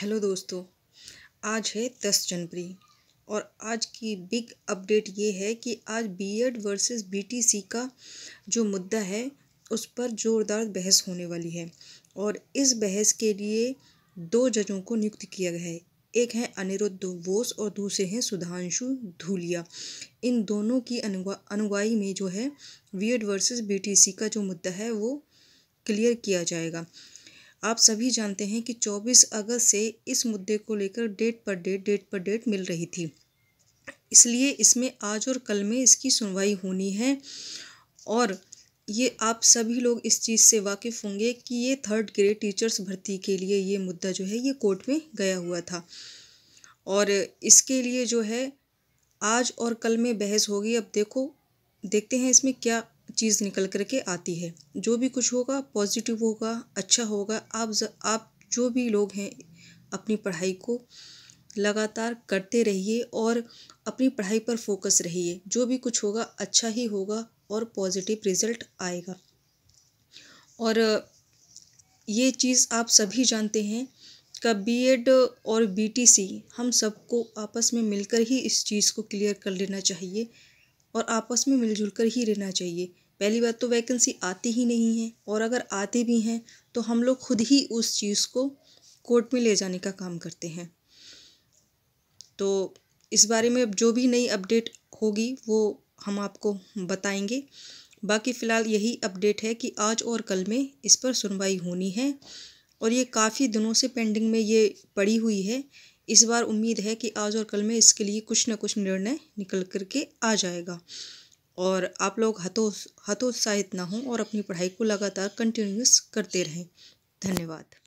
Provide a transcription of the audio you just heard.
hello दोस्तों आज है दस जनवरी और आज की बिग अपडेट ये है कि आज बीएड वर्सेस बीटीसी का जो मुद्दा है उस पर ज़ोरदार बहस होने वाली है और इस बहस के लिए दो जजों को नियुक्त किया गया है एक है अनिरुद्ध बोस और दूसरे हैं सुधांशु धूलिया इन दोनों की अनुवाई में जो है बी वर्सेस बीटीसी का जो मुद्दा है वो क्लियर किया जाएगा आप सभी जानते हैं कि 24 अगस्त से इस मुद्दे को लेकर डेट पर डेट डेट पर डेट मिल रही थी इसलिए इसमें आज और कल में इसकी सुनवाई होनी है और ये आप सभी लोग इस चीज़ से वाकिफ़ होंगे कि ये थर्ड ग्रेड टीचर्स भर्ती के लिए ये मुद्दा जो है ये कोर्ट में गया हुआ था और इसके लिए जो है आज और कल में बहस होगी अब देखो देखते हैं इसमें क्या चीज़ निकल कर के आती है जो भी कुछ होगा पॉजिटिव होगा अच्छा होगा आप ज, आप जो भी लोग हैं अपनी पढ़ाई को लगातार करते रहिए और अपनी पढ़ाई पर फोकस रहिए जो भी कुछ होगा अच्छा ही होगा और पॉजिटिव रिजल्ट आएगा और ये चीज़ आप सभी जानते हैं का एड और सी हम सबको आपस में मिलकर ही इस चीज़ को क्लियर कर लेना चाहिए और आपस में मिलजुल कर ही रहना चाहिए पहली बात तो वैकेंसी आती ही नहीं है और अगर आती भी हैं तो हम लोग खुद ही उस चीज़ को कोर्ट में ले जाने का काम करते हैं तो इस बारे में अब जो भी नई अपडेट होगी वो हम आपको बताएंगे बाकी फ़िलहाल यही अपडेट है कि आज और कल में इस पर सुनवाई होनी है और ये काफ़ी दिनों से पेंडिंग में ये पड़ी हुई है इस बार उम्मीद है कि आज और कल में इसके लिए कुछ ना कुछ निर्णय निकल करके आ जाएगा और आप लोग हतो हतोत्साहित ना हों और अपनी पढ़ाई को लगातार कंटिन्यूस करते रहें धन्यवाद